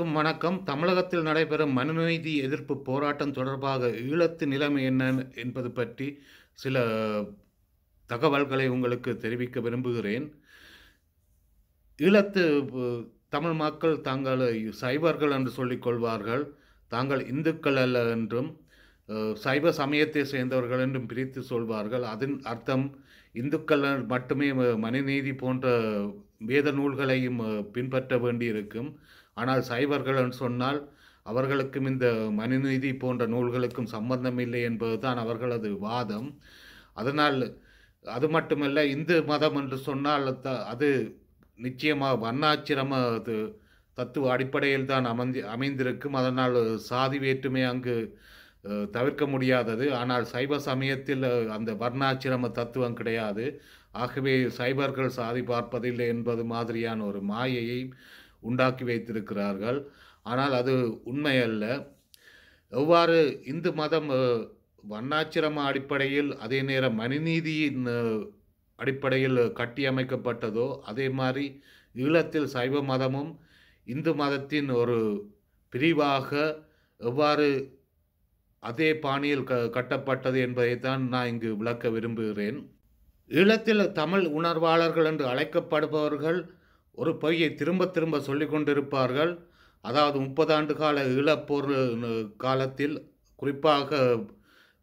அனைவருக்கும் வணக்கம் தமிழகத்தில் நடைபெறும் மனுநீதி எதிர்ப்பு போராட்டம் தொடர்பாக ஈழத்து நிலைமை என்ன என்பது பற்றி சில தகவல்களை உங்களுக்கு தெரிவிக்க விரும்புகிறேன் ஈழத்து தமிழ் மக்கள் தாங்கள் சைவர்கள் என்று சொல்லிக் கொள்வார்கள் தாங்கள் இந்துக்கள் அல்ல என்றும் சைவ சமயத்தை சேர்ந்தவர்கள் என்றும் பிரித்து சொல்வார்கள் அதன் அர்த்தம் இந்துக்கள் மட்டுமே மனுநீதி போன்ற வேத நூல்களையும் பின்பற்ற வேண்டியிருக்கும் ஆனால் சைவர்கள் சொன்னால் அவர்களுக்கும் இந்த மனுநீதி போன்ற நூல்களுக்கும் சம்பந்தம் இல்லை என்பதுதான் அவர்களது வாதம் அதனால் அது மட்டுமல்ல இந்து மதம் என்று சொன்னால் த அது நிச்சயமாக வர்ணாச்சிரம அது தத்துவ அடிப்படையில் தான் அமைந்து அமைந்திருக்கும் அதனால் சாதி வேற்றுமை அங்கு தவிர்க்க முடியாதது ஆனால் சைவ சமயத்தில் அந்த வர்ணாச்சிரம தத்துவம் கிடையாது ஆகவே சைபர்கள் சாதி பார்ப்பதில்லை என்பது மாதிரியான ஒரு மாயையை உண்டாக்கி வைத்திருக்கிறார்கள் ஆனால் அது உண்மையல்ல எவ்வாறு இந்து மதம் வண்ணாச்சிரம அடிப்படையில் அதே நேரம் மனுநீதியின் அடிப்படையில் கட்டியமைக்கப்பட்டதோ அதே மாதிரி ஈழத்தில் சைவ மதமும் இந்து மதத்தின் ஒரு பிரிவாக எவ்வாறு அதே பாணியில் க கட்டப்பட்டது என்பதை தான் நான் இங்கு விளக்க விரும்புகிறேன் ஈழத்தில் தமிழ் உணர்வாளர்கள் என்று அழைக்கப்படுபவர்கள் ஒரு பொய்யை திரும்ப திரும்ப சொல்லிக்கொண்டிருப்பார்கள் அதாவது முப்பது ஆண்டு கால ஈழப்போர் காலத்தில் குறிப்பாக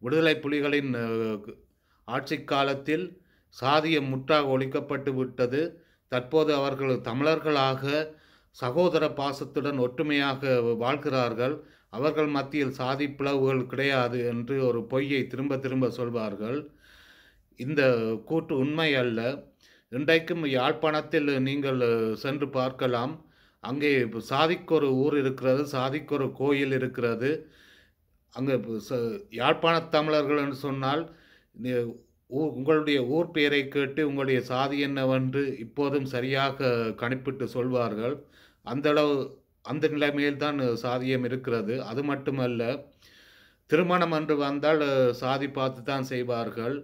விடுதலை புலிகளின் ஆட்சி காலத்தில் சாதியம் முற்றாக ஒழிக்கப்பட்டு விட்டது தற்போது அவர்கள் தமிழர்களாக சகோதர பாசத்துடன் ஒற்றுமையாக வாழ்கிறார்கள் அவர்கள் மத்தியில் சாதி பிளவுகள் கிடையாது என்று ஒரு பொய்யை திரும்ப திரும்ப சொல்வார்கள் இந்த கூட்டு உண்மை அல்ல இன்றைக்கும் யாழ்ப்பாணத்தில் நீங்கள் சென்று பார்க்கலாம் அங்கே சாதிக்கொரு ஊர் இருக்கிறது சாதிக்கொரு கோயில் இருக்கிறது அங்கே யாழ்ப்பாண தமிழர்கள் என்று சொன்னால் உங்களுடைய ஊர் பெயரை கேட்டு உங்களுடைய சாதி என்னவென்று இப்போதும் சரியாக கணிப்பிட்டு சொல்வார்கள் அந்தளவு அந்த நிலைமையில்தான் சாதியம் இருக்கிறது அது மட்டுமல்ல திருமணம் என்று வந்தால் சாதி பார்த்து தான் செய்வார்கள்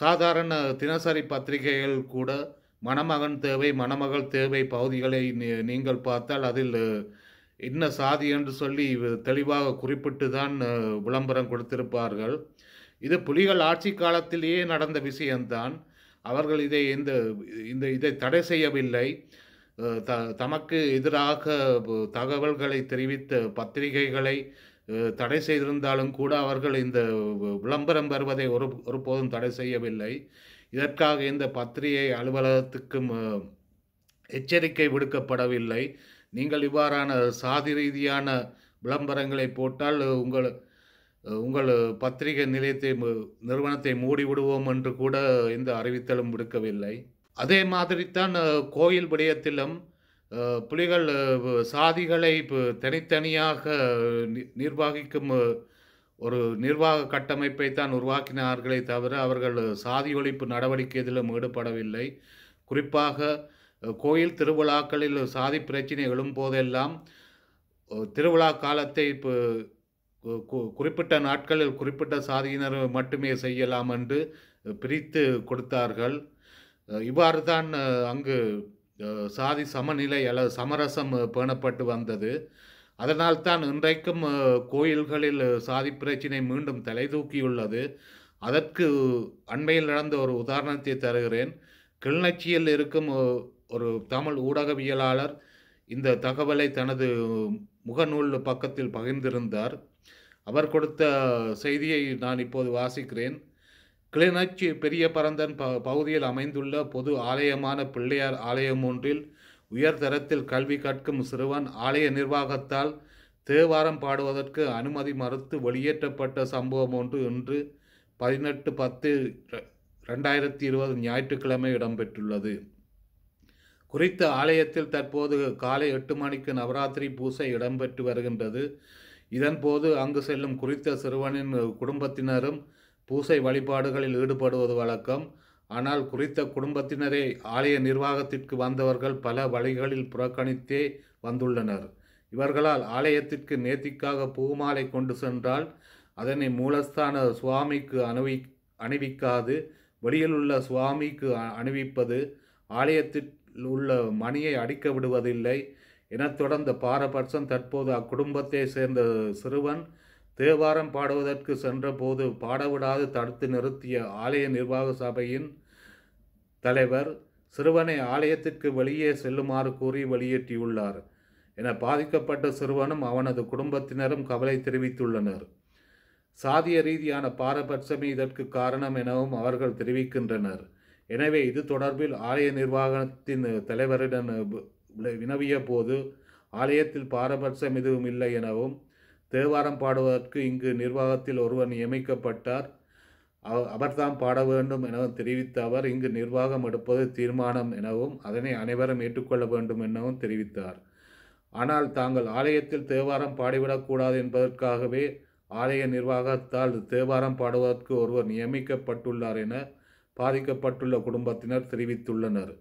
சாதாரண தினசரி பத்திரிகைகள் கூட மணமகன் தேவை மணமகள் தேவை பகுதிகளை நீங்கள் பார்த்தால் அதில் என்ன சாதி என்று சொல்லி தெளிவாக குறிப்பிட்டு தான் விளம்பரம் கொடுத்திருப்பார்கள் இது புலிகள் ஆட்சி காலத்திலேயே நடந்த விஷயம்தான் அவர்கள் இதை இந்த இந்த இதை தடை செய்யவில்லை த தமக்கு எதிராக தகவல்களை தெரிவித்த பத்திரிகைகளை தடை செய்திருந்தாலும் கூட அவர்கள் இந்த விளம்பரம் வருவதை ஒரு ஒருபோதும் தடை செய்யவில்லை இதற்காக இந்த பத்திரிகை அலுவலகத்துக்கும் எச்சரிக்கை விடுக்கப்படவில்லை நீங்கள் இவ்வாறான சாதி ரீதியான விளம்பரங்களை போட்டால் உங்கள் உங்கள் பத்திரிகை நிலையத்தை நிறுவனத்தை மூடிவிடுவோம் என்று கூட எந்த அறிவித்தலும் விடுக்கவில்லை அதே மாதிரி தான் கோயில் விடயத்திலும் புலிகள் சாதிகளை தனித்தனியாக நிர்வகிக்கும் ஒரு நிர்வாக கட்டமைப்பை தான் உருவாக்கினார்களே தவிர அவர்கள் சாதி ஒழிப்பு நடவடிக்கை இதிலும் ஈடுபடவில்லை குறிப்பாக கோயில் திருவிழாக்களில் சாதி பிரச்சினை போதெல்லாம் திருவிழா காலத்தை இப்போ குறிப்பிட்ட நாட்களில் குறிப்பிட்ட சாதியினர் மட்டுமே செய்யலாம் என்று பிரித்து கொடுத்தார்கள் இவ்வாறு தான் அங்கு சாதி சமநிலை அல்லது சமரசம் பேணப்பட்டு வந்தது அதனால்தான் இன்றைக்கும் கோயில்களில் சாதி பிரச்சினை மீண்டும் தலை தூக்கியுள்ளது அதற்கு அண்மையில் நடந்த ஒரு உதாரணத்தை தருகிறேன் கிளிநொச்சியில் இருக்கும் ஒரு தமிழ் ஊடகவியலாளர் இந்த தகவலை தனது முகநூல் பக்கத்தில் பகிர்ந்திருந்தார் அவர் கொடுத்த செய்தியை நான் இப்போது வாசிக்கிறேன் கிளிநொச்சி பெரிய பரந்தன் ப பகுதியில் அமைந்துள்ள பொது ஆலயமான பிள்ளையார் ஆலயம் ஒன்றில் உயர்தரத்தில் கல்வி கற்கும் சிறுவன் ஆலய நிர்வாகத்தால் தேவாரம் பாடுவதற்கு அனுமதி மறுத்து வெளியேற்றப்பட்ட சம்பவம் ஒன்று இன்று பதினெட்டு பத்து ரெண்டாயிரத்தி இருபது ஞாயிற்றுக்கிழமை இடம்பெற்றுள்ளது குறித்த ஆலயத்தில் தற்போது காலை எட்டு மணிக்கு நவராத்திரி பூசை இடம்பெற்று வருகின்றது இதன்போது அங்கு செல்லும் குறித்த சிறுவனின் குடும்பத்தினரும் பூசை வழிபாடுகளில் ஈடுபடுவது வழக்கம் ஆனால் குறித்த குடும்பத்தினரை ஆலய நிர்வாகத்திற்கு வந்தவர்கள் பல வழிகளில் புறக்கணித்தே வந்துள்ளனர் இவர்களால் ஆலயத்திற்கு நேர்த்திக்காக பூமாலை கொண்டு சென்றால் அதனை மூலஸ்தான சுவாமிக்கு அணுவி அணிவிக்காது வெளியில் உள்ள சுவாமிக்கு அணிவிப்பது ஆலயத்தில் உள்ள மணியை அடிக்க விடுவதில்லை என தொடர்ந்த பாரபட்சம் தற்போது அக்குடும்பத்தை சேர்ந்த சிறுவன் தேவாரம் பாடுவதற்கு சென்றபோது பாடவிடாது தடுத்து நிறுத்திய ஆலய நிர்வாக சபையின் தலைவர் சிறுவனை ஆலயத்திற்கு வெளியே செல்லுமாறு கூறி வெளியேற்றியுள்ளார் என பாதிக்கப்பட்ட சிறுவனும் அவனது குடும்பத்தினரும் கவலை தெரிவித்துள்ளனர் சாதிய ரீதியான பாரபட்சமே இதற்கு காரணம் எனவும் அவர்கள் தெரிவிக்கின்றனர் எனவே இது தொடர்பில் ஆலய நிர்வாகத்தின் தலைவரிடம் வினவிய போது ஆலயத்தில் பாரபட்சம் எதுவும் இல்லை எனவும் தேவாரம் பாடுவதற்கு இங்கு நிர்வாகத்தில் ஒருவர் நியமிக்கப்பட்டார் அவர்தான் பாட வேண்டும் எனவும் தெரிவித்த அவர் இங்கு நிர்வாகம் எடுப்பது தீர்மானம் எனவும் அதனை அனைவரும் ஏற்றுக்கொள்ள வேண்டும் எனவும் தெரிவித்தார் ஆனால் தாங்கள் ஆலயத்தில் தேவாரம் பாடிவிடக்கூடாது என்பதற்காகவே ஆலய நிர்வாகத்தால் தேவாரம் பாடுவதற்கு ஒருவர் நியமிக்கப்பட்டுள்ளார் என பாதிக்கப்பட்டுள்ள குடும்பத்தினர் தெரிவித்துள்ளனர்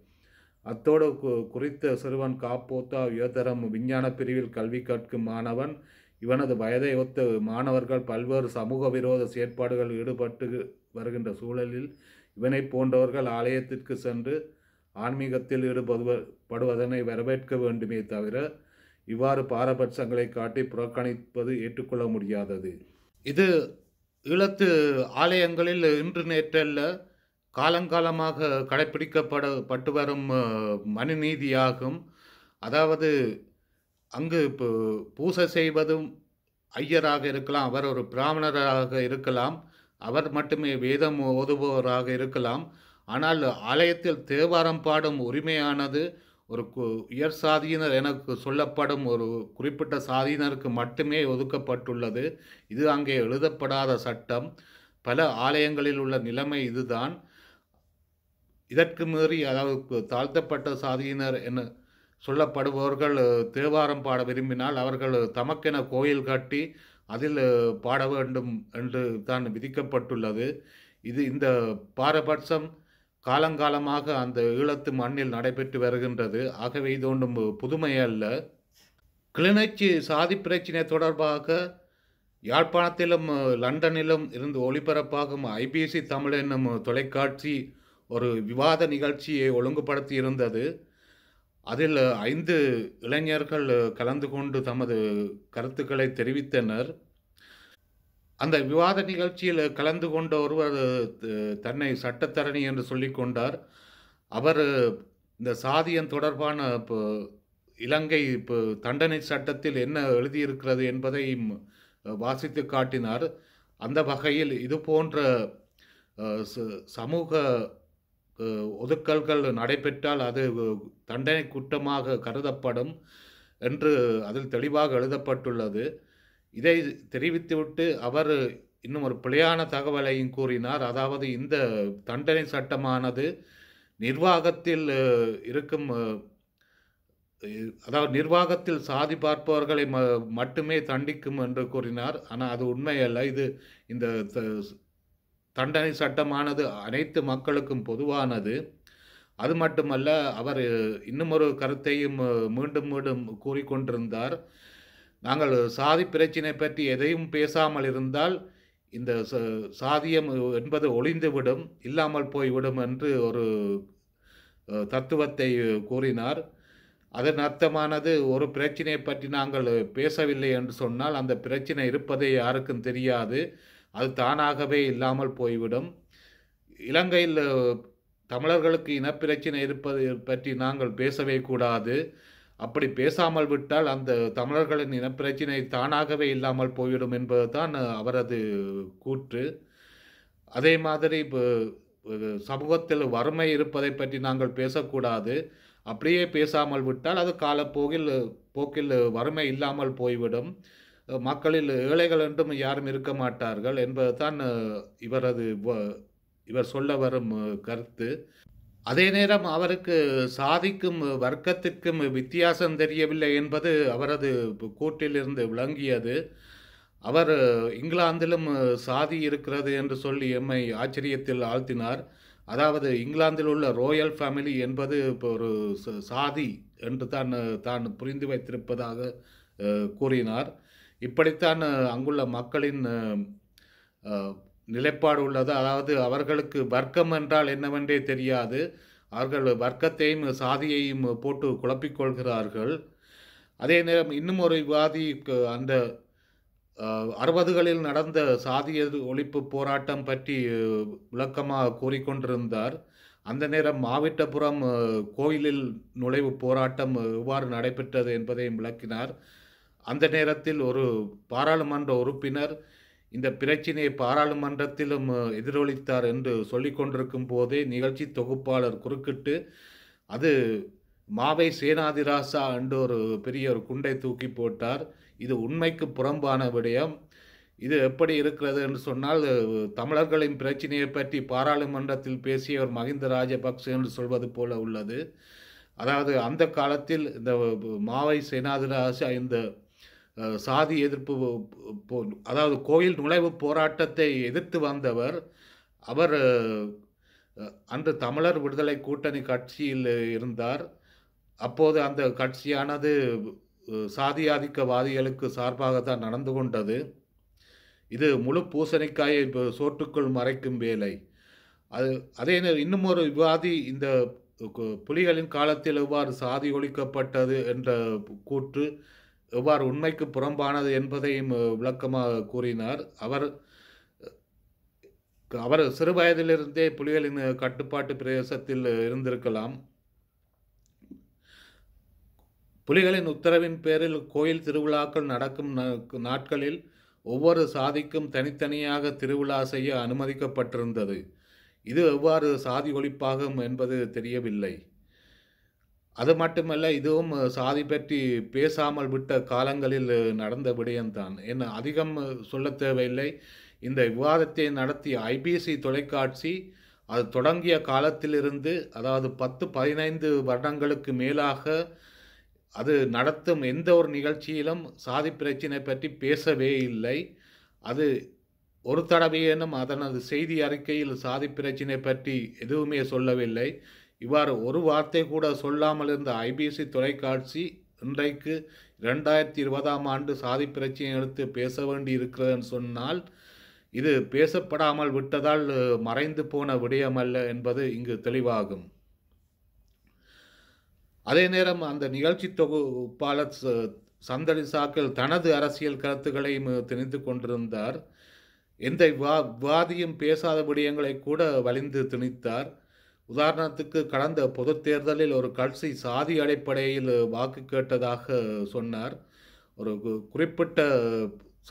அத்தோடு குறித்த சிறுவன் காப்போத்தா உயர்தரம் விஞ்ஞான பிரிவில் கல்வி கற்கும் மாணவன் இவனது வயதை ஒத்து மாணவர்கள் பல்வேறு சமூக விரோத செயற்பாடுகளில் ஈடுபட்டு வருகின்ற சூழலில் இவனை போன்றவர்கள் ஆலயத்திற்கு சென்று ஆன்மீகத்தில் ஈடுபடுவதனை வரவேற்க வேண்டுமே தவிர இவ்வாறு பாரபட்சங்களை காட்டி புறக்கணிப்பது ஏற்றுக்கொள்ள முடியாதது இது ஈழத்து ஆலயங்களில் இன்று நேற்றல்ல காலங்காலமாக கடைப்பிடிக்கப்பட பட்டு வரும் மனுநீதியாகும் அதாவது அங்கு இப்போ பூசை செய்வதும் ஐயராக இருக்கலாம் அவர் ஒரு பிராமணராக இருக்கலாம் அவர் மட்டுமே வேதம் ஓதுபவராக இருக்கலாம் ஆனால் ஆலயத்தில் தேவாரம் பாடும் உரிமையானது ஒரு உயர் சாதியினர் எனக்கு சொல்லப்படும் ஒரு குறிப்பிட்ட சாதியினருக்கு மட்டுமே ஒதுக்கப்பட்டுள்ளது இது அங்கே எழுதப்படாத சட்டம் பல ஆலயங்களில் உள்ள நிலைமை இதுதான் இதற்கு மீறி அதாவது தாழ்த்தப்பட்ட சாதியினர் என்ன சொல்லப்படுபவர்கள் தேவாரம் பாட விரும்பினால் அவர்கள் தமக்கென கோயில் கட்டி அதில் பாட வேண்டும் என்று தான் விதிக்கப்பட்டுள்ளது இது இந்த பாரபட்சம் காலங்காலமாக அந்த ஈழத்து மண்ணில் நடைபெற்று வருகின்றது ஆகவே இது ஒன்றும் புதுமை அல்ல கிளிநொச்சி சாதி பிரச்சினை தொடர்பாக யாழ்ப்பாணத்திலும் லண்டனிலும் இருந்து ஒளிபரப்பாகும் ஐபிசி தமிழ் என்னும் தொலைக்காட்சி ஒரு விவாத நிகழ்ச்சியை ஒழுங்குபடுத்தி இருந்தது அதில் ஐந்து இளைஞர்கள் கலந்து கொண்டு தமது கருத்துக்களை தெரிவித்தனர் அந்த விவாத நிகழ்ச்சியில் கலந்து கொண்ட ஒருவர் தன்னை சட்டத்தரணி என்று சொல்லிக்கொண்டார் அவர் இந்த சாதியம் தொடர்பான இப்போ இலங்கை இப்போ தண்டனை சட்டத்தில் என்ன எழுதியிருக்கிறது என்பதை வாசித்து காட்டினார் அந்த வகையில் இது போன்ற சமூக ஒதுக்கல்கள் நடைபெற்றால் அது தண்டனை குற்றமாக கருதப்படும் என்று அதில் தெளிவாக எழுதப்பட்டுள்ளது இதை தெரிவித்துவிட்டு அவர் இன்னும் ஒரு பிழையான தகவலையும் கூறினார் அதாவது இந்த தண்டனை சட்டமானது நிர்வாகத்தில் இருக்கும் அதாவது நிர்வாகத்தில் சாதி பார்ப்பவர்களை ம மட்டுமே தண்டிக்கும் என்று கூறினார் ஆனால் அது உண்மையல்ல இது இந்த தண்டனை சட்டமானது அனைத்து மக்களுக்கும் பொதுவானது அது மட்டுமல்ல அவர் இன்னும் ஒரு கருத்தையும் மீண்டும் மீண்டும் கூறிக்கொண்டிருந்தார் நாங்கள் சாதி பிரச்சினை பற்றி எதையும் பேசாமல் இருந்தால் இந்த சாதியம் என்பது ஒளிந்துவிடும் இல்லாமல் போய்விடும் என்று ஒரு தத்துவத்தை கூறினார் அதன் அர்த்தமானது ஒரு பிரச்சினையை பற்றி நாங்கள் பேசவில்லை என்று சொன்னால் அந்த பிரச்சனை இருப்பதே யாருக்கும் தெரியாது அது தானாகவே இல்லாமல் போய்விடும் இலங்கையில் தமிழர்களுக்கு இனப்பிரச்சனை இருப்பது பற்றி நாங்கள் பேசவே கூடாது அப்படி பேசாமல் விட்டால் அந்த தமிழர்களின் இனப்பிரச்சனை தானாகவே இல்லாமல் போய்விடும் என்பது தான் அவரது கூற்று அதே மாதிரி இப்போ சமூகத்தில் வறுமை இருப்பதை பற்றி நாங்கள் பேசக்கூடாது அப்படியே பேசாமல் விட்டால் அது காலப்போக்கில் போக்கில் வறுமை இல்லாமல் போய்விடும் மக்களில் ஏழைகள் என்றும் யாரும் இருக்க மாட்டார்கள் என்பதுதான் இவரது இவர் சொல்ல வரும் கருத்து அதே நேரம் அவருக்கு சாதிக்கும் வர்க்கத்திற்கும் வித்தியாசம் தெரியவில்லை என்பது அவரது கூட்டிலிருந்து விளங்கியது அவர் இங்கிலாந்திலும் சாதி இருக்கிறது என்று சொல்லி எம்மை ஆச்சரியத்தில் ஆழ்த்தினார் அதாவது இங்கிலாந்தில் உள்ள ரோயல் ஃபேமிலி என்பது இப்போ ஒரு சாதி என்று தான் தான் புரிந்து வைத்திருப்பதாக கூறினார் இப்படித்தான் அங்குள்ள மக்களின் நிலைப்பாடு உள்ளது அதாவது அவர்களுக்கு வர்க்கம் என்றால் என்னவென்றே தெரியாது அவர்கள் வர்க்கத்தையும் சாதியையும் போட்டு குழப்பிக்கொள்கிறார்கள் அதே நேரம் இன்னும் ஒரு விவாதி அந்த அறுபதுகளில் நடந்த சாதிய ஒழிப்பு போராட்டம் பற்றி விளக்கமாக கூறிக்கொண்டிருந்தார் அந்த நேரம் மாவிட்டபுரம் கோயிலில் நுழைவு போராட்டம் எவ்வாறு நடைபெற்றது என்பதையும் விளக்கினார் அந்த நேரத்தில் ஒரு பாராளுமன்ற உறுப்பினர் இந்த பிரச்சினையை பாராளுமன்றத்திலும் எதிரொலித்தார் என்று கொண்டிருக்கும் போதே நிகழ்ச்சி தொகுப்பாளர் குறுக்கிட்டு அது மாவை சேனாதிராசா என்று ஒரு பெரிய ஒரு குண்டை தூக்கி போட்டார் இது உண்மைக்கு புறம்பான விடயம் இது எப்படி இருக்கிறது என்று சொன்னால் தமிழர்களின் பிரச்சனையை பற்றி பாராளுமன்றத்தில் பேசியவர் மகிந்த மஹிந்த என்று சொல்வது போல உள்ளது அதாவது அந்த காலத்தில் இந்த மாவை சேனாதிராசா இந்த சாதி எதிர்ப்பு அதாவது கோயில் நுழைவு போராட்டத்தை எதிர்த்து வந்தவர் அவர் அன்று தமிழர் விடுதலை கூட்டணி கட்சியில் இருந்தார் அப்போது அந்த கட்சியானது சாதி ஆதிக்கவாதிகளுக்கு சார்பாக தான் நடந்து கொண்டது இது முழு பூசணிக்காயை சோற்றுக்குள் மறைக்கும் வேலை அது அதே இன்னும் ஒரு விவாதி இந்த புலிகளின் காலத்தில் எவ்வாறு சாதி ஒழிக்கப்பட்டது என்ற கூற்று எவ்வாறு உண்மைக்கு புறம்பானது என்பதையும் விளக்கமாக கூறினார் அவர் அவர் சிறு வயதிலிருந்தே புலிகளின் கட்டுப்பாட்டு பிரதேசத்தில் இருந்திருக்கலாம் புலிகளின் உத்தரவின் பேரில் கோயில் திருவிழாக்கள் நடக்கும் நாட்களில் ஒவ்வொரு சாதிக்கும் தனித்தனியாக திருவிழா செய்ய அனுமதிக்கப்பட்டிருந்தது இது எவ்வாறு சாதி ஒழிப்பாகும் என்பது தெரியவில்லை அது மட்டுமல்ல இதுவும் சாதி பற்றி பேசாமல் விட்ட காலங்களில் நடந்த விடயம்தான் என்ன அதிகம் சொல்ல தேவையில்லை இந்த விவாதத்தை நடத்திய ஐபிசி தொலைக்காட்சி அது தொடங்கிய காலத்திலிருந்து அதாவது பத்து பதினைந்து வருடங்களுக்கு மேலாக அது நடத்தும் எந்த ஒரு நிகழ்ச்சியிலும் சாதி பிரச்சினை பற்றி பேசவே இல்லை அது ஒரு தடவையேனும் அதனது செய்தி அறிக்கையில் சாதி பிரச்சினை பற்றி எதுவுமே சொல்லவில்லை இவ்வாறு ஒரு வார்த்தை கூட சொல்லாமல் இருந்த ஐபிசி தொலைக்காட்சி இன்றைக்கு ரெண்டாயிரத்தி இருபதாம் ஆண்டு சாதி பிரச்சனை எடுத்து பேச வேண்டி இருக்கிறதுன்னு சொன்னால் இது பேசப்படாமல் விட்டதால் மறைந்து போன விடயமல்ல என்பது இங்கு தெளிவாகும் அதே நேரம் அந்த நிகழ்ச்சி தொகுப்பாளர் சந்தடி சாக்கள் தனது அரசியல் கருத்துக்களையும் திணித்து கொண்டிருந்தார் எந்த விவாதியும் பேசாத விடயங்களை கூட வலிந்து திணித்தார் உதாரணத்துக்கு கடந்த பொது தேர்தலில் ஒரு கட்சி சாதி அடிப்படையில் வாக்கு கேட்டதாக சொன்னார் ஒரு குறிப்பிட்ட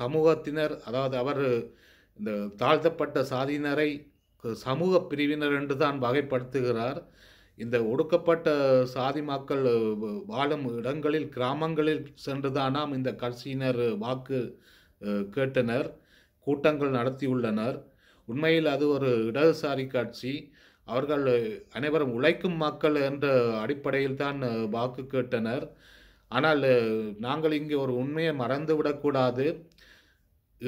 சமூகத்தினர் அதாவது அவர் இந்த தாழ்த்தப்பட்ட சாதியினரை சமூக பிரிவினர் என்று தான் வகைப்படுத்துகிறார் இந்த ஒடுக்கப்பட்ட சாதி மக்கள் வாழும் இடங்களில் கிராமங்களில் சென்றுதானாம் இந்த கட்சியினர் வாக்கு கேட்டனர் கூட்டங்கள் நடத்தியுள்ளனர் உண்மையில் அது ஒரு இடதுசாரி கட்சி அவர்கள் அனைவரும் உழைக்கும் மக்கள் என்ற அடிப்படையில் தான் வாக்கு கேட்டனர் ஆனால் நாங்கள் இங்கே ஒரு உண்மையை மறந்துவிடக்கூடாது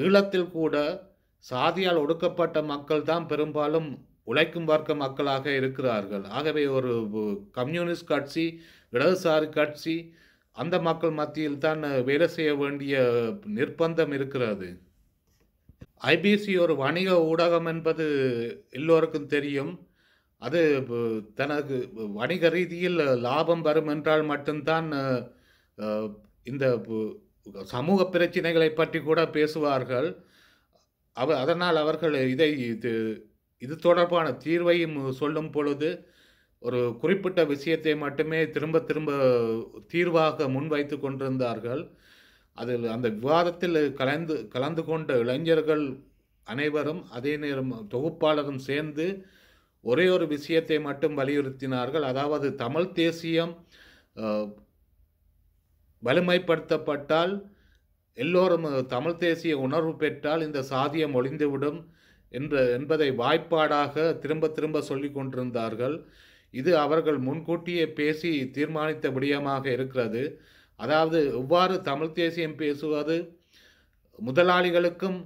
ஈழத்தில் கூட சாதியால் ஒடுக்கப்பட்ட மக்கள் தான் பெரும்பாலும் உழைக்கும் வர்க்க மக்களாக இருக்கிறார்கள் ஆகவே ஒரு கம்யூனிஸ்ட் கட்சி இடதுசாரி கட்சி அந்த மக்கள் மத்தியில் தான் வேலை செய்ய வேண்டிய நிர்பந்தம் இருக்கிறது ஐபிசி ஒரு வணிக ஊடகம் என்பது எல்லோருக்கும் தெரியும் அது தனக்கு வணிக ரீதியில் லாபம் வரும் என்றால் மட்டும்தான் இந்த சமூக பிரச்சினைகளை பற்றி கூட பேசுவார்கள் அவ அதனால் அவர்கள் இதை இது இது தொடர்பான தீர்வையும் சொல்லும் பொழுது ஒரு குறிப்பிட்ட விஷயத்தை மட்டுமே திரும்ப திரும்ப தீர்வாக முன்வைத்து கொண்டிருந்தார்கள் அதில் அந்த விவாதத்தில் கலந்து கலந்து கொண்ட இளைஞர்கள் அனைவரும் அதே நேரம் தொகுப்பாளரும் சேர்ந்து ஒரே ஒரு விஷயத்தை மட்டும் வலியுறுத்தினார்கள் அதாவது தமிழ் தேசியம் வலிமைப்படுத்தப்பட்டால் எல்லோரும் தமிழ் தேசிய உணர்வு பெற்றால் இந்த சாதியம் ஒழிந்துவிடும் என்ற என்பதை வாய்ப்பாடாக திரும்ப திரும்ப சொல்லி கொண்டிருந்தார்கள் இது அவர்கள் முன்கூட்டியே பேசி தீர்மானித்த விடயமாக இருக்கிறது அதாவது எவ்வாறு தமிழ் தேசியம் பேசுவது முதலாளிகளுக்கும்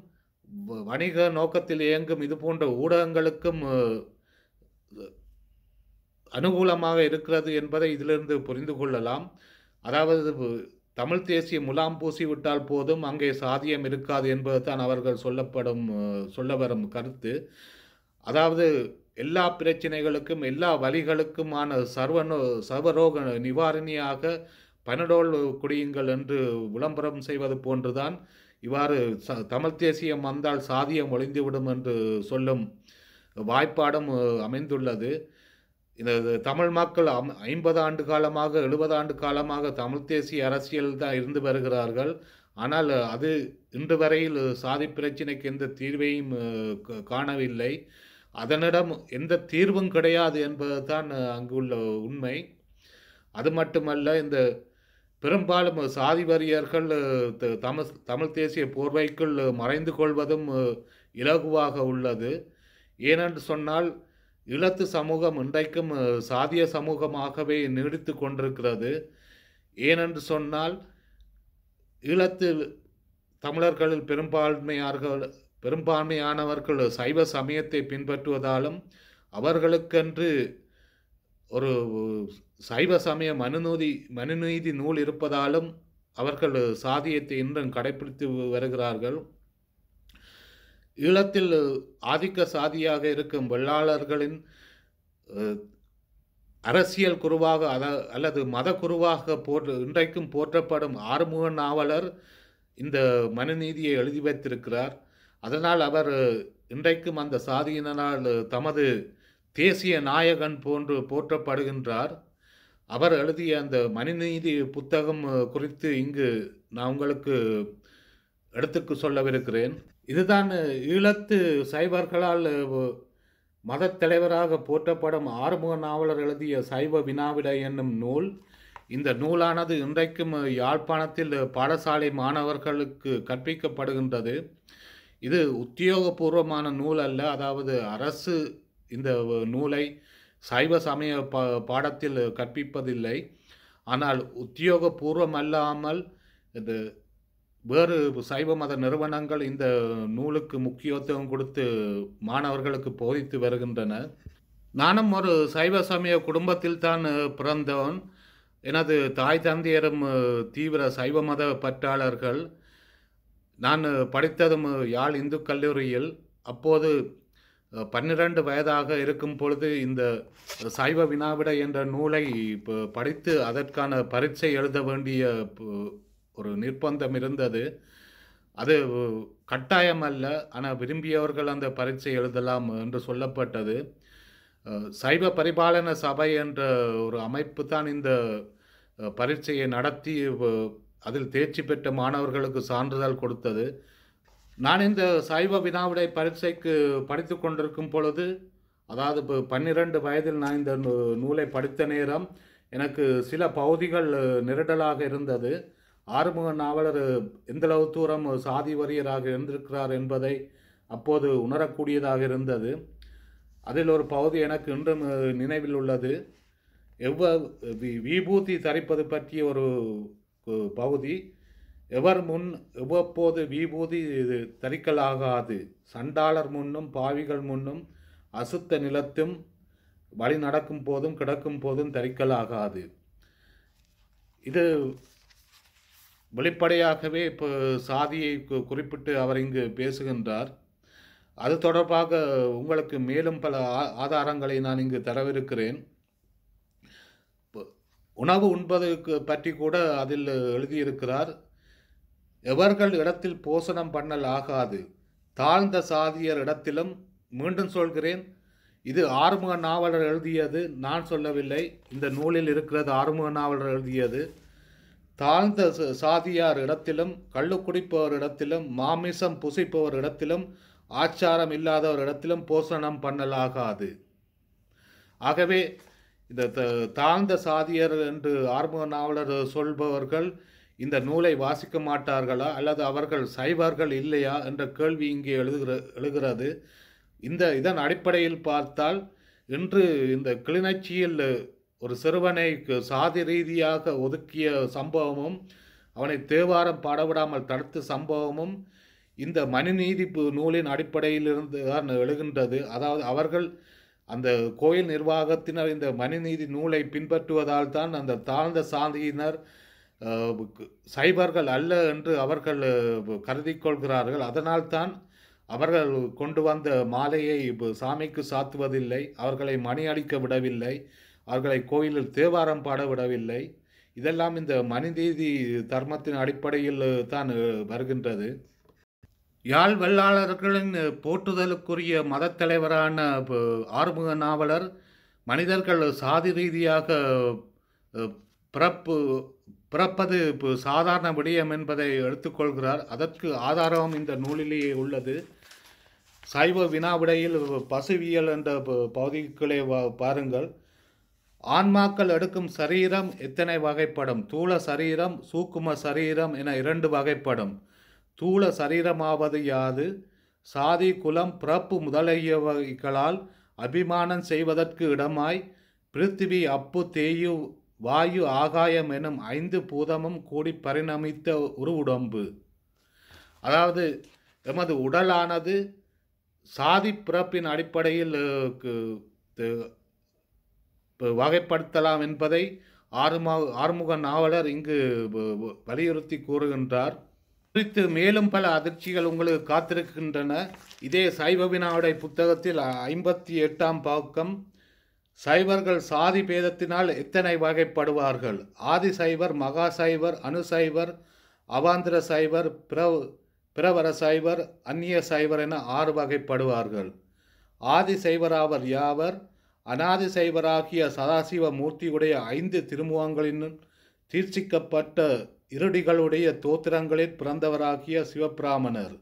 வணிக நோக்கத்தில் இயங்கும் இது போன்ற ஊடகங்களுக்கும் அனுகூலமாக இருக்கிறது என்பதை இதிலிருந்து புரிந்து கொள்ளலாம் அதாவது தமிழ் தேசிய முலாம் பூசி விட்டால் போதும் அங்கே சாதியம் இருக்காது என்பதுதான் அவர்கள் சொல்லப்படும் சொல்ல வரும் கருத்து அதாவது எல்லா பிரச்சனைகளுக்கும் எல்லா வழிகளுக்குமான சர்வநோ சர்வரோக நிவாரணியாக பனடோல் குடியுங்கள் என்று விளம்பரம் செய்வது போன்றுதான் இவ்வாறு ச தமிழ் தேசியம் வந்தால் சாதியம் ஒழிந்துவிடும் என்று சொல்லும் வாய்ப்பாடும் அமைந்துள்ளது இந்த தமிழ் மக்கள் அம் ஐம்பது ஆண்டு காலமாக எழுபது ஆண்டு காலமாக தமிழ் தேசிய அரசியல் தான் இருந்து வருகிறார்கள் ஆனால் அது இன்று வரையில் சாதி பிரச்சினைக்கு எந்த தீர்வையும் காணவில்லை அதனிடம் எந்த தீர்வும் கிடையாது என்பது தான் அங்குள்ள உண்மை அது மட்டுமல்ல இந்த பெரும்பாலும் சாதி வரியர்கள் தமிழ் தமிழ் தேசிய போர்வைக்குள் மறைந்து கொள்வதும் இலகுவாக உள்ளது ஏனென்று சொன்னால் இழத்து சமூகம் இன்றைக்கும் சாதிய சமூகமாகவே நீடித்து கொண்டிருக்கிறது ஏனென்று சொன்னால் இலத்து தமிழர்களில் பெரும்பான்மையார்கள் பெரும்பான்மையானவர்கள் சைவ சமயத்தை பின்பற்றுவதாலும் அவர்களுக்கென்று ஒரு சைவ சமய மனுநீதி மனுநீதி நூல் இருப்பதாலும் அவர்கள் சாதியத்தை இன்றும் கடைபிடித்து வருகிறார்கள் ஈழத்தில் ஆதிக்க சாதியாக இருக்கும் வெள்ளாளர்களின் அரசியல் குருவாக அத அல்லது மத குருவாக போற்று இன்றைக்கும் போற்றப்படும் ஆறுமுக நாவலர் இந்த மனுநீதியை எழுதி வைத்திருக்கிறார் அதனால் அவர் இன்றைக்கும் அந்த சாதியினால் தமது தேசிய நாயகன் போன்று போற்றப்படுகின்றார் அவர் எழுதிய அந்த மனுநீதி புத்தகம் குறித்து இங்கு நான் உங்களுக்கு எடுத்துக்கு சொல்லவிருக்கிறேன் இதுதான் ஈழத்து சைவர்களால் தலைவராக போற்றப்படும் ஆறுமுக நாவலர் எழுதிய சைவ வினாவிடை என்னும் நூல் இந்த நூலானது இன்றைக்கும் யாழ்ப்பாணத்தில் பாடசாலை மாணவர்களுக்கு கற்பிக்கப்படுகின்றது இது உத்தியோகபூர்வமான நூல் அல்ல அதாவது அரசு இந்த நூலை சைவ சமய பாடத்தில் கற்பிப்பதில்லை ஆனால் உத்தியோகபூர்வம் அல்லாமல் இது வேறு சைவ மத நிறுவனங்கள் இந்த நூலுக்கு முக்கியத்துவம் கொடுத்து மாணவர்களுக்கு போதித்து வருகின்றன நானும் ஒரு சைவ சமய குடும்பத்தில் தான் பிறந்தவன் எனது தாய் தந்தையரும் தீவிர சைவ மத பற்றாளர்கள் நான் படித்ததும் யாழ் இந்து கல்லூரியில் அப்போது பன்னிரண்டு வயதாக இருக்கும் பொழுது இந்த சைவ வினாவிட என்ற நூலை படித்து அதற்கான பரீட்சை எழுத வேண்டிய ஒரு நிர்பந்தம் இருந்தது அது கட்டாயம் அல்ல ஆனால் விரும்பியவர்கள் அந்த பரீட்சை எழுதலாம் என்று சொல்லப்பட்டது சைவ பரிபாலன சபை என்ற ஒரு அமைப்பு தான் இந்த பரீட்சையை நடத்தி அதில் தேர்ச்சி பெற்ற மாணவர்களுக்கு சான்றிதழ் கொடுத்தது நான் இந்த சைவ வினாவிடை பரீட்சைக்கு படித்து கொண்டிருக்கும் பொழுது அதாவது இப்போ பன்னிரெண்டு வயதில் நான் இந்த நூலை படித்த நேரம் எனக்கு சில பகுதிகள் நிரடலாக இருந்தது ஆறுமுக நாவலர் எந்தளவு தூரம் சாதி வரியராக இருந்திருக்கிறார் என்பதை அப்போது உணரக்கூடியதாக இருந்தது அதில் ஒரு பகுதி எனக்கு இன்றும் நினைவில் உள்ளது எவ்வ விபூதி தரிப்பது பற்றிய ஒரு பகுதி எவர் முன் எவ்வப்போது விபூதி இது தரிக்கலாகாது சண்டாளர் முன்னும் பாவிகள் முன்னும் அசுத்த நிலத்தும் வழி நடக்கும் போதும் கிடக்கும் போதும் தரிக்கலாகாது இது வெளிப்படையாகவே இப்போ சாதியை குறிப்பிட்டு அவர் இங்கு பேசுகின்றார் அது தொடர்பாக உங்களுக்கு மேலும் பல ஆதாரங்களை நான் இங்கு தரவிருக்கிறேன் உணவு உண்பதற்கு பற்றி கூட அதில் எழுதியிருக்கிறார் எவர்கள் இடத்தில் போசனம் பண்ணல் ஆகாது தாழ்ந்த சாதியர் இடத்திலும் மீண்டும் சொல்கிறேன் இது ஆறுமுக நாவலர் எழுதியது நான் சொல்லவில்லை இந்த நூலில் இருக்கிறது ஆறுமுக நாவலர் எழுதியது தாழ்ந்த சாதியார் இடத்திலும் கள்ளு இடத்திலும் மாமிசம் இடத்திலும் ஆச்சாரம் இல்லாதவர் இடத்திலும் போஷணம் பண்ணலாகாது ஆகவே இந்த தாழ்ந்த சாதியர் என்று ஆர்முக நாவலர் சொல்பவர்கள் இந்த நூலை வாசிக்க மாட்டார்களா அல்லது அவர்கள் சைவர்கள் இல்லையா என்ற கேள்வி இங்கே எழுதுகிற எழுகிறது இந்த இதன் அடிப்படையில் பார்த்தால் இன்று இந்த கிளிநொச்சியில் ஒரு சிறுவனை சாதி ரீதியாக ஒதுக்கிய சம்பவமும் அவனை தேவாரம் பாடவிடாமல் தடுத்த சம்பவமும் இந்த மனுநீதி நூலின் அடிப்படையிலிருந்து தான் எழுகின்றது அதாவது அவர்கள் அந்த கோயில் நிர்வாகத்தினர் இந்த மனுநீதி நூலை பின்பற்றுவதால் தான் அந்த தாழ்ந்த சாந்தியினர் சைபர்கள் அல்ல என்று அவர்கள் கருதி கொள்கிறார்கள் தான் அவர்கள் கொண்டு வந்த மாலையை சாமிக்கு சாத்துவதில்லை அவர்களை மணி அடிக்க விடவில்லை அவர்களை கோயிலில் தேவாரம் பாட விடவில்லை இதெல்லாம் இந்த மனிதீதி தர்மத்தின் அடிப்படையில் தான் வருகின்றது யாழ் வல்லாளர்களின் போற்றுதலுக்குரிய மதத்தலைவரான தலைவரான ஆறுமுக நாவலர் மனிதர்கள் சாதி ரீதியாக பிறப்பு பிறப்பது சாதாரண விடயம் என்பதை எடுத்துக்கொள்கிறார் அதற்கு ஆதாரம் இந்த நூலிலேயே உள்ளது சைவ வினாவிடையில் பசுவியல் என்ற பகுதிகளை பாருங்கள் ஆன்மாக்கள் எடுக்கும் சரீரம் எத்தனை வகைப்படும் தூள சரீரம் சூக்கும சரீரம் என இரண்டு வகைப்படும் தூள சரீரமாவது யாது சாதி குலம் பிறப்பு முதலியவைகளால் அபிமானம் செய்வதற்கு இடமாய் பிருத்திவி அப்பு தேயு வாயு ஆகாயம் எனும் ஐந்து பூதமும் கூடி பரிணமித்த ஒரு உடம்பு அதாவது எமது உடலானது சாதி பிறப்பின் அடிப்படையில் வகைப்படுத்தலாம் என்பதை ஆறுமா ஆறுமுக நாவலர் இங்கு வலியுறுத்தி கூறுகின்றார் குறித்து மேலும் பல அதிர்ச்சிகள் உங்களுக்கு காத்திருக்கின்றன இதே சைபவினாவுடைய புத்தகத்தில் ஐம்பத்தி எட்டாம் பாக்கம் சைவர்கள் சாதி பேதத்தினால் எத்தனை வகைப்படுவார்கள் ஆதி சைவர் மகா சைவர் அணு சைவர் அவாந்திர சைவர் பிரவ் பிரவர சைவர் அந்நிய சைவர் என ஆறு வகைப்படுவார்கள் ஆதி சைவராவர் யாவர் சைவராகிய சதாசிவ மூர்த்தியுடைய ஐந்து திருமுகங்களின் தீர்ச்சிக்கப்பட்ட இருடிகளுடைய தோத்திரங்களில் பிறந்தவராகிய சிவபிராமணர்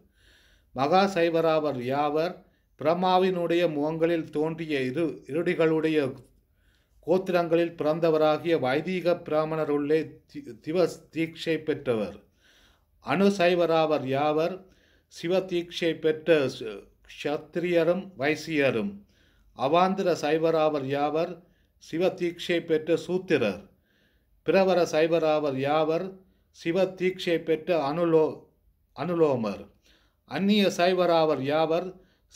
மகா சைவராவர் யாவர் பிரம்மாவினுடைய முகங்களில் தோன்றிய இரு இருடிகளுடைய கோத்திரங்களில் பிறந்தவராகிய வைதீக பிராமணர் உள்ளே திவ தீட்சை பெற்றவர் அணுசைவராவர் யாவர் சிவ தீட்சை பெற்ற க்ஷத்திரியரும் வைசியரும் அவாந்திர சைவராவர் யாவர் சிவ தீட்சை பெற்ற சூத்திரர் பிரவர சைவராவர் யாவர் சிவ தீட்சை பெற்ற அனுலோ அனுலோமர் அந்நிய சைவராவர் யாவர்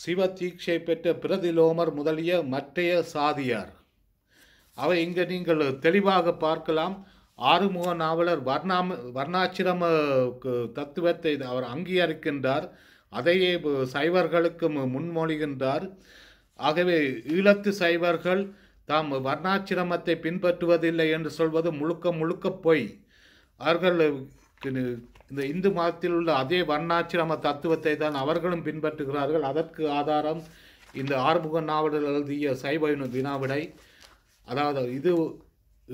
சிவ தீட்சை பெற்ற பிரதிலோமர் முதலிய மற்றைய சாதியார் அவை இங்கே நீங்கள் தெளிவாக பார்க்கலாம் ஆறுமுக நாவலர் வர்ணாம வர்ணாச்சிரம தத்துவத்தை அவர் அங்கீகரிக்கின்றார் அதையே சைவர்களுக்கு முன்மொழிகின்றார் ஆகவே ஈழத்து சைவர்கள் தாம் வர்ணாச்சிரமத்தை பின்பற்றுவதில்லை என்று சொல்வது முழுக்க முழுக்க பொய் அவர்கள் இந்த இந்து மதத்தில் உள்ள அதே வர்ணாச்சிரம தத்துவத்தை தான் அவர்களும் பின்பற்றுகிறார்கள் அதற்கு ஆதாரம் இந்த ஆறுமுக நாவலில் எழுதிய சைவ வினாவிடை அதாவது இது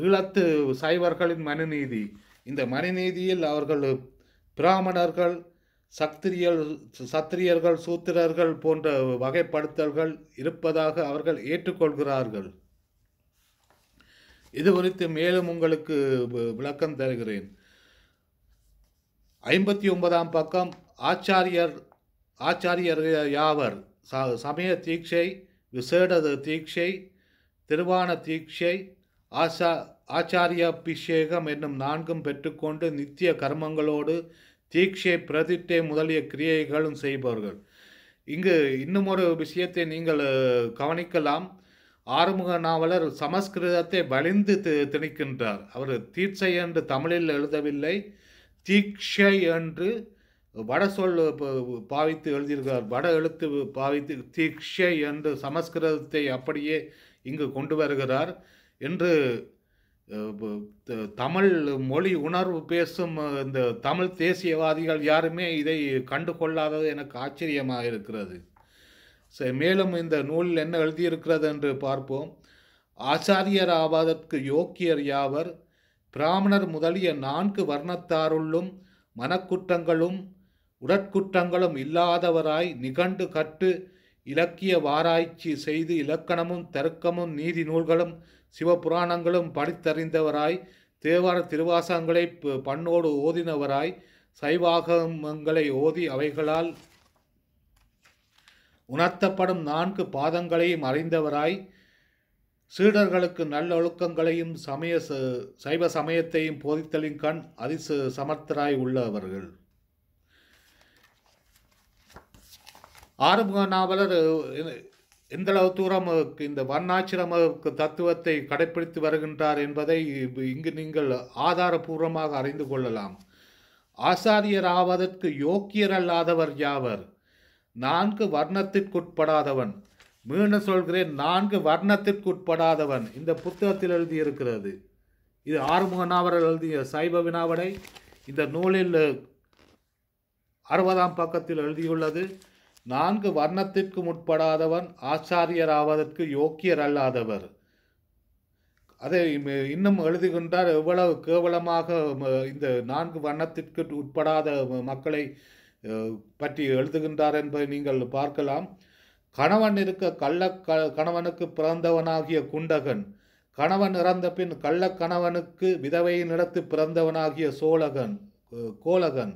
ஈழத்து சைவர்களின் மனுநீதி இந்த மனுநீதியில் அவர்கள் பிராமணர்கள் சத்திரியல் சத்திரியர்கள் சூத்திரர்கள் போன்ற வகைப்படுத்தல்கள் இருப்பதாக அவர்கள் ஏற்றுக்கொள்கிறார்கள் இது குறித்து மேலும் உங்களுக்கு விளக்கம் தருகிறேன் ஐம்பத்தி ஒன்பதாம் பக்கம் ஆச்சாரியர் ஆச்சாரியர் யாவர் சமய தீட்சை விசேட தீட்சை திருவான தீட்சை ஆசா ஆச்சாரியாபிஷேகம் என்னும் நான்கும் பெற்றுக்கொண்டு நித்திய கர்மங்களோடு தீட்சை பிரதிட்டை முதலிய கிரியைகளும் செய்பவர்கள் இங்கு இன்னும் ஒரு விஷயத்தை நீங்கள் கவனிக்கலாம் ஆறுமுக நாவலர் சமஸ்கிருதத்தை வலிந்து திணிக்கின்றார் அவர் தீட்சை என்று தமிழில் எழுதவில்லை தீட்சை என்று வட சொல் பாவித்து எழுதியிருக்கிறார் வட எழுத்து பாவித்து தீட்சை என்று சமஸ்கிருதத்தை அப்படியே இங்கு கொண்டு வருகிறார் என்று தமிழ் மொழி உணர்வு பேசும் இந்த தமிழ் தேசியவாதிகள் யாருமே இதை கண்டுகொள்ளாதது எனக்கு ஆச்சரியமாக இருக்கிறது மேலும் இந்த நூலில் என்ன எழுதியிருக்கிறது என்று பார்ப்போம் ஆச்சாரியர் ஆவதற்கு யோக்கியர் யாவர் பிராமணர் முதலிய நான்கு வர்ணத்தாருள்ளும் மனக்குற்றங்களும் உடற்குற்றங்களும் இல்லாதவராய் நிகண்டு கற்று இலக்கிய வாராய்ச்சி செய்து இலக்கணமும் தருக்கமும் நீதி நூல்களும் சிவபுராணங்களும் படித்தறிந்தவராய் தேவார திருவாசங்களை பண்ணோடு ஓதினவராய் சைவாகமங்களை ஓதி அவைகளால் உணர்த்தப்படும் நான்கு பாதங்களையும் அறிந்தவராய் சீடர்களுக்கு நல்லொழுக்கங்களையும் சமய சைவ சமயத்தையும் போதித்தலின் கண் அதிசு சமர்த்தராய் உள்ளவர்கள் ஆறுமுக நாவலர் எந்தளவு தூரம் இந்த வர்ணாசிரம தத்துவத்தை கடைப்பிடித்து வருகின்றார் என்பதை இங்கு நீங்கள் ஆதாரபூர்வமாக அறிந்து கொள்ளலாம் ஆசாரியராவதற்கு யோக்கியர் அல்லாதவர் யாவர் நான்கு வர்ணத்திற்குட்படாதவன் மீண்டும் சொல்கிறேன் நான்கு வர்ணத்திற்குட்படாதவன் இந்த புத்தகத்தில் எழுதியிருக்கிறது இது ஆறுமுகனாவர் எழுதிய சைவ வினாவடை இந்த நூலில் அறுபதாம் பக்கத்தில் எழுதியுள்ளது நான்கு வர்ணத்திற்கு முற்படாதவன் ஆவதற்கு யோக்கியர் அல்லாதவர் அதை இன்னும் எழுதுகின்றார் எவ்வளவு கேவலமாக இந்த நான்கு வண்ணத்திற்கு உட்படாத மக்களை பற்றி எழுதுகின்றார் என்பதை நீங்கள் பார்க்கலாம் கணவன் இருக்க கள்ள க கணவனுக்கு பிறந்தவனாகிய குண்டகன் கணவன் இறந்த பின் கள்ளக்கணவனுக்கு விதவையின் இடத்து பிறந்தவனாகிய சோழகன் கோலகன்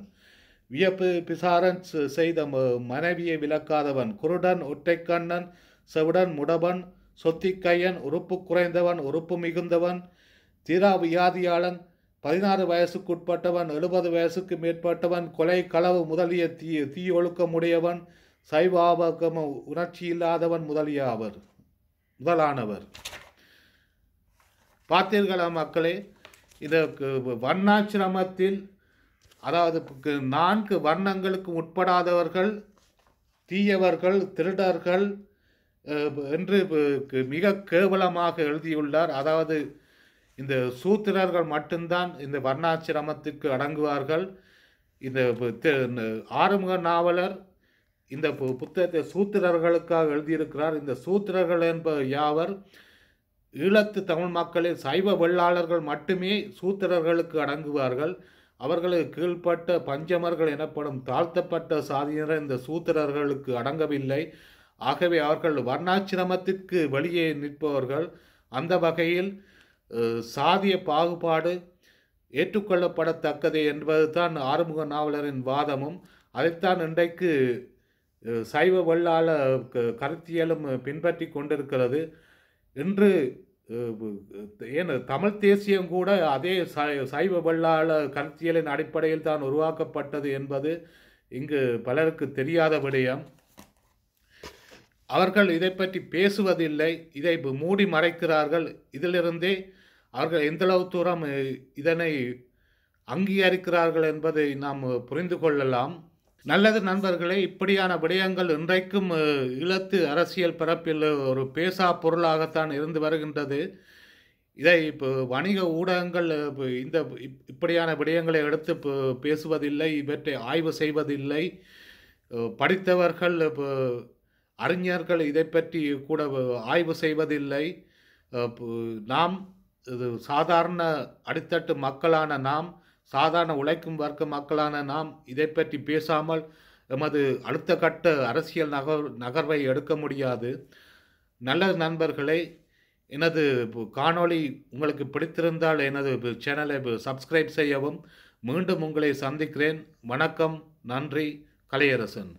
வியப்பு பிசாரன் செய்த மனைவியை விளக்காதவன் குருடன் ஒற்றைக்கண்ணன் செவிடன் முடவன் சொத்திக்கையன் உறுப்பு குறைந்தவன் உறுப்பு மிகுந்தவன் திரா வியாதியாளன் பதினாறு வயசுக்குட்பட்டவன் எழுபது வயசுக்கு மேற்பட்டவன் கொலை களவு முதலிய தீ முடையவன் சைவாபகம உணர்ச்சி இல்லாதவன் முதலிய அவர் முதலானவர் பார்த்தீர்களா மக்களே இதற்கு வண்ணாசிரமத்தில் அதாவது நான்கு வர்ணங்களுக்கு உட்படாதவர்கள் தீயவர்கள் திருடர்கள் என்று மிக கேவலமாக எழுதியுள்ளார் அதாவது இந்த சூத்திரர்கள் மட்டும்தான் இந்த வர்ணாசிரமத்துக்கு அடங்குவார்கள் இந்த ஆறுமுக நாவலர் இந்த புத்தகத்தை சூத்திரர்களுக்காக எழுதியிருக்கிறார் இந்த சூத்திரர்கள் என்ப யாவர் ஈழத்து தமிழ் மக்களின் சைவ வெள்ளாளர்கள் மட்டுமே சூத்திரர்களுக்கு அடங்குவார்கள் அவர்களுக்கு கீழ்ப்பட்ட பஞ்சமர்கள் எனப்படும் தாழ்த்தப்பட்ட சாதியினர் இந்த சூத்திரர்களுக்கு அடங்கவில்லை ஆகவே அவர்கள் வர்ணாச்சிரமத்திற்கு வெளியே நிற்பவர்கள் அந்த வகையில் சாதிய பாகுபாடு ஏற்றுக்கொள்ளப்படத்தக்கது என்பதுதான் ஆறுமுக நாவலரின் வாதமும் அதைத்தான் இன்றைக்கு சைவ வல்லாள கருத்தியலும் பின்பற்றி கொண்டிருக்கிறது இன்று ஏன் தமிழ் தேசியம் கூட அதே சைவ வல்லாள கருத்தியலின் அடிப்படையில் தான் உருவாக்கப்பட்டது என்பது இங்கு பலருக்கு தெரியாத விடயம் அவர்கள் இதை பற்றி பேசுவதில்லை இதை மூடி மறைக்கிறார்கள் இதிலிருந்தே அவர்கள் எந்தளவு தூரம் இதனை அங்கீகரிக்கிறார்கள் என்பதை நாம் புரிந்து கொள்ளலாம் நல்லது நண்பர்களே இப்படியான விடயங்கள் இன்றைக்கும் இழத்து அரசியல் பரப்பில் ஒரு பேசா பொருளாகத்தான் இருந்து வருகின்றது இதை இப்போ வணிக ஊடகங்கள் இந்த இப்படியான விடயங்களை எடுத்து பேசுவதில்லை இவற்றை ஆய்வு செய்வதில்லை படித்தவர்கள் அறிஞர்கள் இதை பற்றி கூட ஆய்வு செய்வதில்லை நாம் இது சாதாரண அடித்தட்டு மக்களான நாம் சாதாரண உழைக்கும் வர்க்க மக்களான நாம் இதை பற்றி பேசாமல் எமது அடுத்த கட்ட அரசியல் நகர் நகர்வை எடுக்க முடியாது நல்ல நண்பர்களை எனது காணொளி உங்களுக்கு பிடித்திருந்தால் எனது சேனலை சப்ஸ்கிரைப் செய்யவும் மீண்டும் உங்களை சந்திக்கிறேன் வணக்கம் நன்றி கலையரசன்